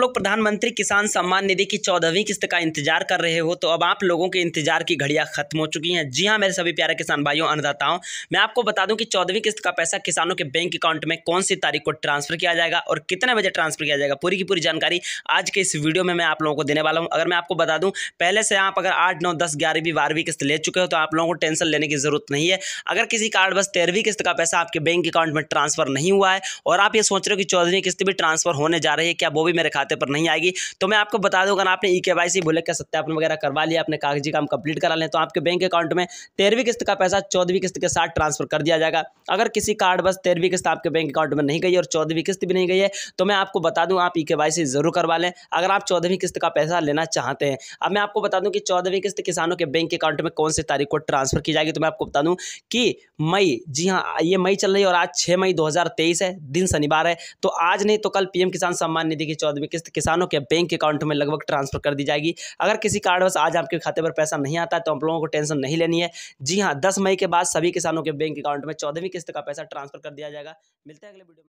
लोग प्रधानमंत्री किसान सम्मान निधि की चौदहवीं किस्त का इंतजार कर रहे हो तो अब आप लोगों के इंतजार की घड़ियां खत्म हो चुकी हैं जी हाँ मेरे सभी प्यारे किसान भाइयों अन्नदाताओं मैं आपको बता दूं कि चौदहवीं किस्त का पैसा किसानों के बैंक अकाउंट में कौन सी तारीख को ट्रांसफर किया जाएगा और कितने बजे ट्रांसफर किया जाएगा पूरी की पूरी जानकारी आज के इस वीडियो में मैं आप लोगों को देने वाला हूँ अगर मैं आपको बता दूँ पहले से आप अगर आठ नौ दस ग्यारहवीं बारहवीं किस्त ले चुके हो तो आप लोगों को टेंशन लेने की जरूरत नहीं है अगर किसी बस तेरहवीं किस्त का पैसा आपके बैंक अकाउंट में ट्रांसफर नहीं हुआ है और आप ये सोच रहे हो कि चौदहवीं किस्त भी ट्रांसफर होने जा रही है क्या वो भी मेरे खाते खाते पर नहीं आएगी तो मैं आपको बता दूँ अगर आपने ई के वाई सी भूलक का सत्यापन वगैरह करवा लिया अपने कागजी काम कंप्लीट करा लें तो आपके बैंक अकाउंट में तेरहवीं किस्त का पैसा चौदहवीं किस्त के साथ ट्रांसफर कर दिया जाएगा अगर किसी कार्ड बस तेरहवीं किस्त आपके बैंक अकाउंट में नहीं गई और चौदहवीं किस्त भी नहीं गई है तो मैं आपको बता दूँ आप ई के वाई सी जरूर करवा लें अगर आप चौदहवीं किस्त का पैसा लेना चाहते हैं अब मैं आपको बता दूँ कि चौदहवीं किस्त किसानों के बैंक अकाउंट में कौन सी तारीख को ट्रांसफर की जाएगी तो मैं आपको बता दूँ कि मई जी हाँ ये मई चल रही है और आज छः मई दो है दिन शनिवार है तो आज नहीं तो कल पीएम किसान सम्मान निधि की चौदहवीं किस्त किसानों के बैंक अकाउंट में लगभग ट्रांसफर कर दी जाएगी अगर किसी कारणवश आज आपके खाते पर पैसा नहीं आता है तो आप लोगों को टेंशन नहीं लेनी है जी हाँ दस मई के बाद सभी किसानों के बैंक अकाउंट में चौदहवीं किस्त का पैसा ट्रांसफर कर दिया जाएगा मिलते हैं अगले वीडियो